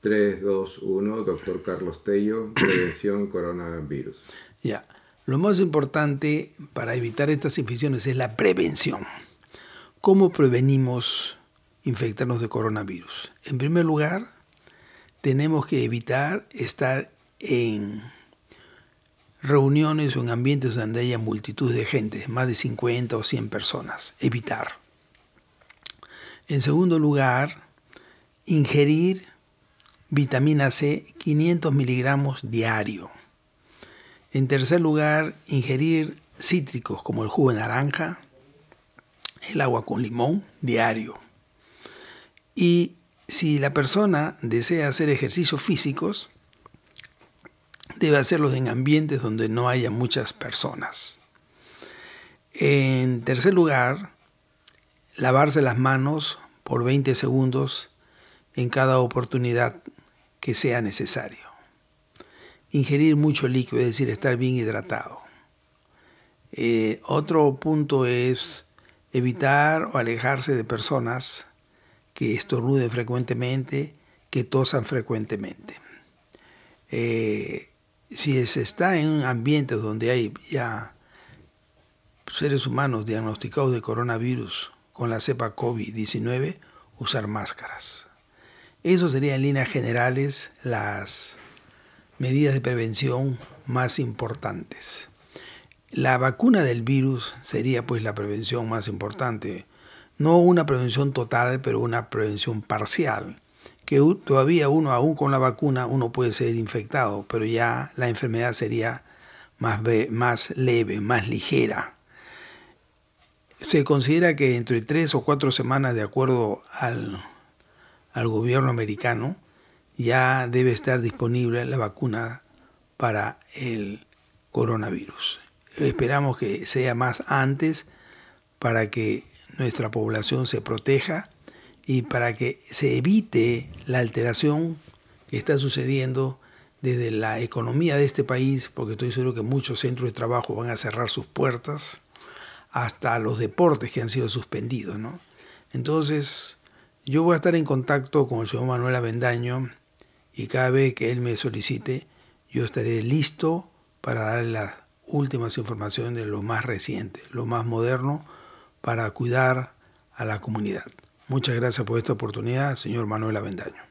3, 2, 1, doctor Carlos Tello, prevención coronavirus. Ya, lo más importante para evitar estas infecciones es la prevención. ¿Cómo prevenimos infectarnos de coronavirus? En primer lugar, tenemos que evitar estar en reuniones o en ambientes donde haya multitud de gente, más de 50 o 100 personas. Evitar. En segundo lugar, ingerir vitamina C 500 miligramos diario. En tercer lugar, ingerir cítricos como el jugo de naranja, el agua con limón diario. Y si la persona desea hacer ejercicios físicos, debe hacerlos en ambientes donde no haya muchas personas. En tercer lugar, lavarse las manos por 20 segundos en cada oportunidad que sea necesario. Ingerir mucho líquido, es decir, estar bien hidratado. Eh, otro punto es evitar o alejarse de personas que estornuden frecuentemente, que tosan frecuentemente. Eh, si se está en ambientes donde hay ya seres humanos diagnosticados de coronavirus con la cepa COVID-19, usar máscaras. Eso sería en líneas generales las medidas de prevención más importantes. La vacuna del virus sería pues la prevención más importante. No una prevención total, pero una prevención parcial. Que todavía uno, aún con la vacuna, uno puede ser infectado, pero ya la enfermedad sería más, más leve, más ligera. Se considera que entre tres o cuatro semanas, de acuerdo al al gobierno americano, ya debe estar disponible la vacuna para el coronavirus. Esperamos que sea más antes para que nuestra población se proteja y para que se evite la alteración que está sucediendo desde la economía de este país, porque estoy seguro que muchos centros de trabajo van a cerrar sus puertas, hasta los deportes que han sido suspendidos. ¿no? Entonces, yo voy a estar en contacto con el señor Manuel Avendaño y cada vez que él me solicite, yo estaré listo para darle las últimas informaciones de lo más reciente, lo más moderno, para cuidar a la comunidad. Muchas gracias por esta oportunidad, señor Manuel Avendaño.